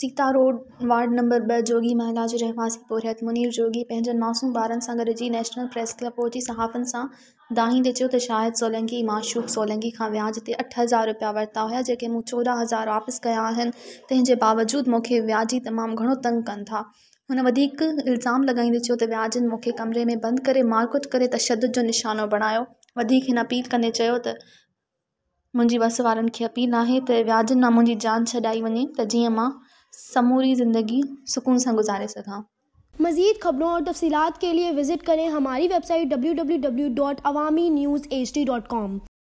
Sita road ward number ॿ जोगी महिला जो रहवासी पोरहित मुनीर जोगी पंहिंजनि मासूम ॿारनि सां गॾु नेशनल प्रेस क्लब पहुची सहाफ़नि सां दाहींदे चयो त शायदि सोलंकी माशूक सोलंकी खां व्याज ते अठ हज़ार रुपया वरिता हुया जेके मूं चोॾहं हज़ार वापसि कया आहिनि तंहिंजे बावजूद मूंखे वियाज जी तमामु घणो तंग कनि था हुन वधीक इल्ज़ाम लॻाईंदे चयो त वियाजनि मूंखे कमरे में बंदि करे मारकुट करे तशद जो निशानो बणायो वधीक हिन अपील कंदे चयो त मुंहिंजी वस वारनि खे अपील आहे त व्याजनि मां मुंहिंजी जान छॾाई वञे त जीअं मां समूरी ज़िंदगी सुकून से गुजारे सका मजीद खबरों और तफसीत के लिए विजिट करें हमारी website W W W dot Awami news H D dot com